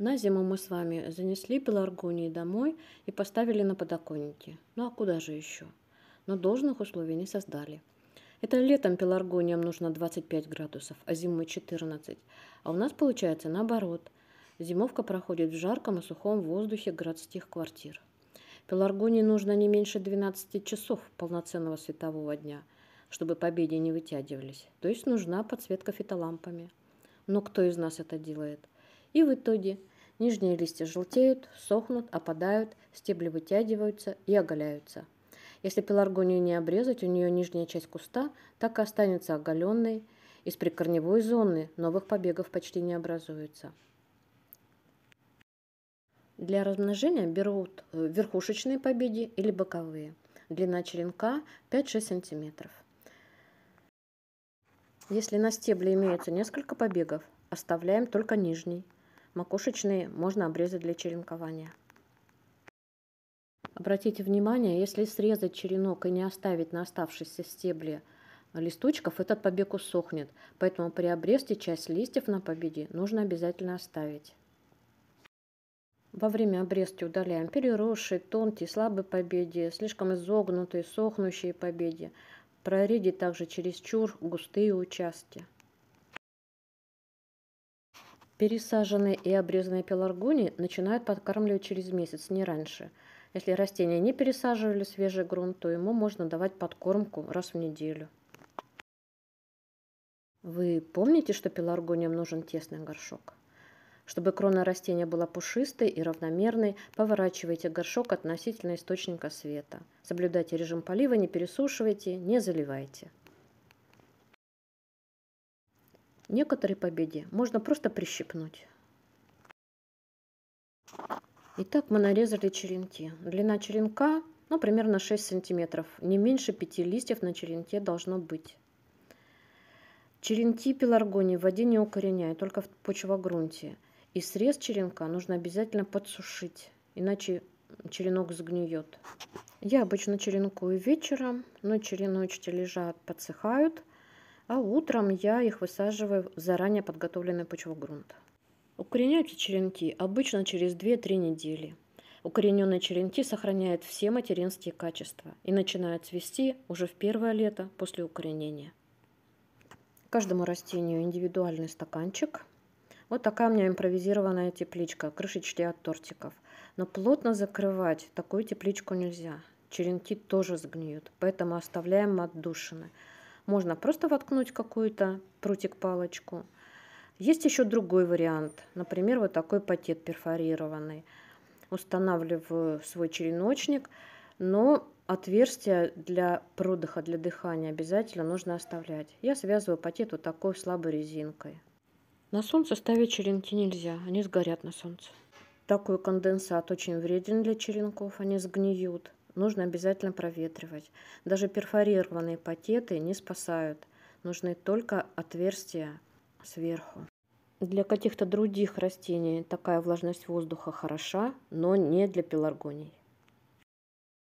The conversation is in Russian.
На зиму мы с вами занесли пеларгонии домой и поставили на подоконнике. Ну а куда же еще? Но должных условий не создали. Это летом пеларгониям нужно 25 градусов, а зимой 14. А у нас получается наоборот. Зимовка проходит в жарком и сухом воздухе городских квартир. Пеларгонии нужно не меньше 12 часов полноценного светового дня, чтобы победе не вытягивались. То есть нужна подсветка фитолампами. Но кто из нас это делает? И в итоге Нижние листья желтеют, сохнут, опадают, стебли вытягиваются и оголяются. Если пеларгонию не обрезать, у нее нижняя часть куста так и останется оголенной. Из прикорневой зоны новых побегов почти не образуется. Для размножения берут э, верхушечные побеги или боковые. Длина черенка 5-6 см. Если на стебле имеется несколько побегов, оставляем только нижний. Макушечные можно обрезать для черенкования. Обратите внимание, если срезать черенок и не оставить на оставшейся стебле листочков, этот побег усохнет. Поэтому при обрезке часть листьев на победе нужно обязательно оставить. Во время обрезки удаляем переросшие, тонкие, слабые побеги, слишком изогнутые, сохнущие побеги. прореди также чересчур густые участки. Пересаженные и обрезанные пеларгонии начинают подкармливать через месяц, не раньше. Если растения не пересаживали свежий грунт, то ему можно давать подкормку раз в неделю. Вы помните, что пеларгониям нужен тесный горшок? Чтобы крона растения была пушистой и равномерной, поворачивайте горшок относительно источника света. Соблюдайте режим полива, не пересушивайте, не заливайте. Некоторые победе можно просто прищипнуть. Итак, мы нарезали черенки. Длина черенка, ну, примерно 6 сантиметров. Не меньше 5 листьев на черенке должно быть. Черенки пеларгонии в воде не укореняют, только в почвогрунте. И срез черенка нужно обязательно подсушить, иначе черенок сгниет. Я обычно черенкую вечером, но череночки лежат, подсыхают. А утром я их высаживаю в заранее подготовленный почвогрунт. Укореняйте черенки обычно через 2-3 недели. Укорененные черенки сохраняют все материнские качества и начинают цвести уже в первое лето после укоренения. Каждому растению индивидуальный стаканчик. Вот такая у меня импровизированная тепличка, крышечки от тортиков. Но плотно закрывать такую тепличку нельзя. Черенки тоже сгниют, поэтому оставляем отдушины. Можно просто воткнуть какую-то прутик-палочку. Есть еще другой вариант, например, вот такой пакет перфорированный. Устанавливаю свой череночник, но отверстие для продыха, для дыхания обязательно нужно оставлять. Я связываю пакет вот такой слабой резинкой. На солнце ставить черенки нельзя, они сгорят на солнце. Такой конденсат очень вреден для черенков, они сгниют нужно обязательно проветривать. Даже перфорированные пакеты не спасают. Нужны только отверстия сверху. Для каких-то других растений такая влажность воздуха хороша, но не для пеларгоний.